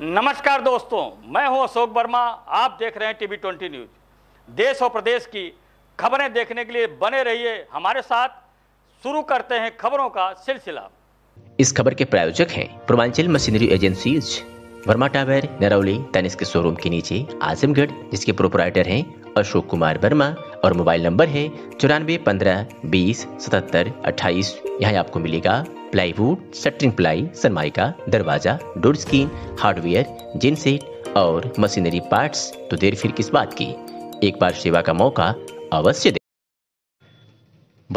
नमस्कार दोस्तों मैं हूं अशोक वर्मा आप देख रहे हैं टीवी ट्वेंटी न्यूज देश और प्रदेश की खबरें देखने के लिए बने रहिए हमारे साथ शुरू करते हैं खबरों का सिलसिला इस खबर के प्रायोजक हैं Purvanchal machinery agencies Verma tower Narauli Tanishq के शोरूम के नीचे आजमगढ़ जिसके प्रोपराइटर हैं अशोक कुमार वर्मा और मोबाइल नंबर है चौरानवे पंद्रह बीस सतहत्तर अट्ठाईस यहाँ आपको मिलेगा प्लाईवुड शटरिंग प्लाई सनमाइका दरवाजा डोर स्क्रीन हार्डवेयर जिनसेट और मशीनरी पार्ट्स तो देर फिर किस बात की एक बार सेवा का मौका अवश्य दे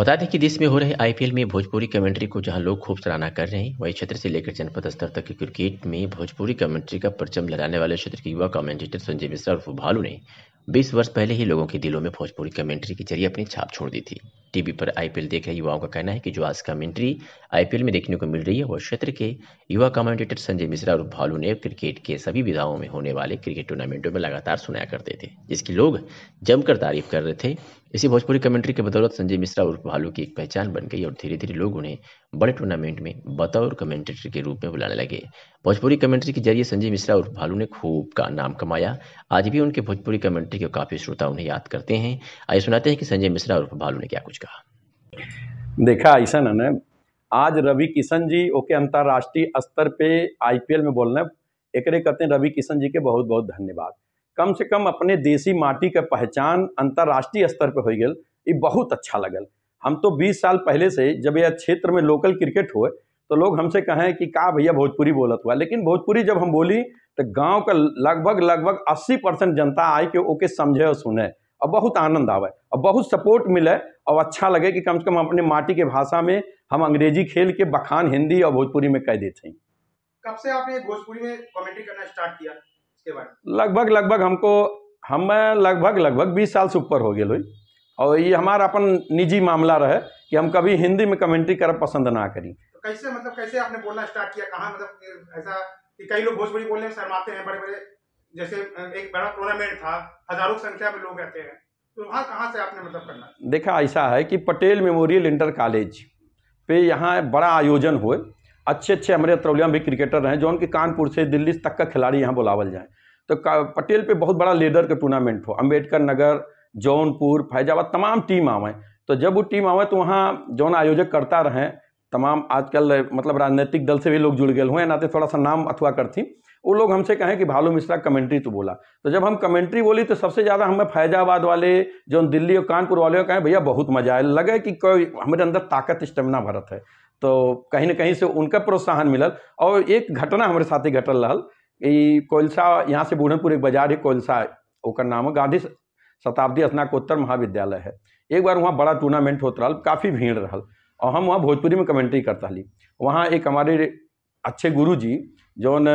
बता दें कि देश में हो रहे आईपीएल में भोजपुरी कमेंट्री को जहां लोग खूब सराहना कर रहे हैं वही क्षेत्र से लेकर जनपद स्तर तक के क्रिकेट में भोजपुरी कमेंट्री का परचम लगाने वाले क्षेत्र के युवा कमेंटेटर संजय मिश्रा और भालू ने बीस वर्ष पहले ही लोगों के दिलों में भोजपुरी कमेंट्री के जरिए अपनी छाप छोड़ दी थी टीवी पर आईपीएल देख रहे युवाओं का कहना है कि जो आज कमेंट्री आईपीएल में देखने को मिल रही है वह क्षेत्र के युवा कमेंटेटर संजय मिश्रा और भालू ने क्रिकेट के सभी विधाओं में होने वाले क्रिकेट टूर्नामेंटों में लगातार सुनाया करते थे जिसकी लोग जमकर तारीफ कर रहे थे इसी भोजपुरी कमेंट्री के बदौलत संजय मिश्रा उर्फ भालू की एक पहचान बन गई और धीरे धीरे लोग उन्हें बड़े टूर्नामेंट में बतौर कमेंट्रेटर के रूप में बुलाने लगे भोजपुरी कमेंट्री के जरिए संजय मिश्रा उर्फ भालू ने खूब का नाम कमाया आज भी उनके भोजपुरी कमेंट्री के काफी श्रोता उन्हें याद करते हैं आइए सुनाते हैं कि संजय मिश्रा उर्फ भालू ने क्या कुछ कहा देखा ऐसा ना आज रवि किशन जी ओके अंतर्राष्ट्रीय स्तर पे आईपीएल में बोलना एक कहते हैं रवि किशन जी के बहुत बहुत धन्यवाद कम से कम अपने देसी माटी का पहचान अंतर्राष्ट्रीय स्तर पर हो गल ये बहुत अच्छा लगल हम तो 20 साल पहले से जब यह क्षेत्र में लोकल क्रिकेट हुए तो लोग हमसे कहें कि का भैया भोजपुरी बोलत हुआ लेकिन भोजपुरी जब हम बोली तो गांव का लगभग लगभग 80 परसेंट जनता आए कि ओके समझे और सुने और बहुत आनंद आवे और बहुत सपोर्ट मिले और अच्छा लगे कि कम से कम अपने माटी के भाषा में हम अंग्रेजी खेल के बखान हिंदी और भोजपुरी में कह देते हैं कब से आपने भोजपुरी में कमेंट्री करना स्टार्ट किया लगभग लगभग हमको हम लगभग लगभग बीस साल से ऊपर हो गए लोई और ये हमारा अपन निजी मामला रहे कि हम कभी हिंदी में कमेंट्री कर पसंद ना करी तो कैसे मतलब कैसे आपने बोलना स्टार्ट किया कहा मतलब ऐसा कि कई लोग भोजपुरी बोलने में शर्माते हैं बड़े बड़े जैसे एक बड़ा टूर्नामेंट था हजारों संख्या में लोग रहते हैं तो वहाँ कहाँ से आपने मतलब करना देखा ऐसा है कि पटेल मेमोरियल इंटर कॉलेज पे यहाँ बड़ा आयोजन हुए अच्छे अच्छे हमारे अतरौलिया भी क्रिकेटर हैं जो उनके कानपुर से दिल्ली तक का खिलाड़ी यहाँ बुलावल जाए तो पटेल पे बहुत बड़ा लेदर का टूर्नामेंट हो अम्बेडकर नगर जौनपुर फैजाबाद तमाम टीम आवें तो जब वो टीम आवे तो वहाँ जौन आयोजक करता रहें तमाम आजकल मतलब राजनीतिक दल से भी लोग जुड़ गए हुए हैं नाते थोड़ा सा नाम अथवा करती वो लोग हमसे कहें कि भालू मिश्रा कमेंट्री तो बोला तो जब हम कमेंट्री बोली तो सबसे ज़्यादा हमें फैजाबाद वाले जो दिल्ली और कानपुर वाले कहें भैया बहुत मजा आया लगे कि कोई हमारे अंदर ताकत स्टेमिना भरत है तो कहीं ना कहीं से उनका प्रोत्साहन मिलल और एक घटना हमारे साथ ही घटल रहा ई कोलसा यहाँ से बूढ़नपुर एक बाजार है कोलसा ओकर नाम है गांधी शताब्दी स्नाकोत्तर महाविद्यालय है एक बार वहाँ बड़ा टूर्नामेंट होता रहा काफ़ी भीड़ रहा और हम वहाँ भोजपुरी में कमेंट्री करता ली वहाँ एक हमारे अच्छे गुरु जी जौन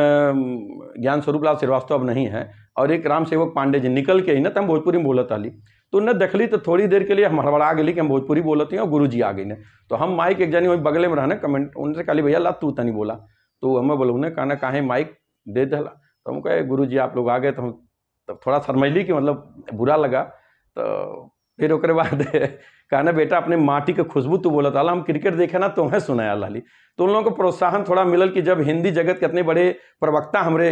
ज्ञान स्वरूप लाल श्रीवास्तव अब नहीं है और एक राम सेवक पांडे जी निकल के ही ना तो हम भोजपुरी में बोलत आली तो उन्हें देखली तो थोड़ी देर के लिए हम हड़बड़ा गई कि हम भोजपुरी बोलते हैं और गुरु जी आ गई ने तो हम माइक एक जानी वही बगले में रहना कमेंट उनसे कहा भैया ला तू तनी बोला तो हमें बोलो ने कहना काहे माइक दे दिला तो हम कहे गुरु जी आप लोग आ गए तो हम तब थोड़ा शर्मैली कि मतलब बुरा लगा तो फिर ओकरे बाद कहना बेटा अपने माटी के खुशबू तू बोला था हम क्रिकेट देखे ना तुम्हें तो सुनाया लाली तो उन लोगों को प्रोत्साहन थोड़ा मिलल कि जब हिंदी जगत के इतने बड़े प्रवक्ता हमारे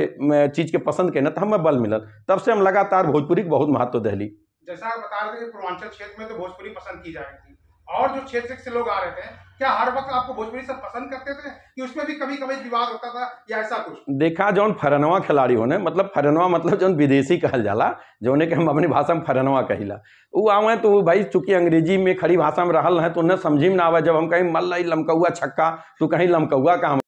चीज़ के पसंद के ना तो हमें बल मिलल तब से हम लगातार भोजपुरी को बहुत महत्व दहली जैसा आप बता रहे थे पूर्वांचल क्षेत्र में तो भोजपुरी पसंद की जा रही थी और जो क्षेत्र से लोग आ रहे थे क्या हर वक्त आपको भोजपुरी सब पसंद करते थे कि उसमें भी कभी कभी विवाद होता था या ऐसा कुछ देखा जो फरनवा खिलाड़ी होने मतलब फरनवा मतलब जो विदेशी कहल जाला जो कि हम अपनी भाषा में फरनवा कहिला वो आवे तो भाई चूंकि अंग्रेजी में खड़ी भाषा में रहा है तो उन्हें समझी में ना आवे जब हम कहीं मल्ला लमकौआ छक्का तो कहीं लमकौआ का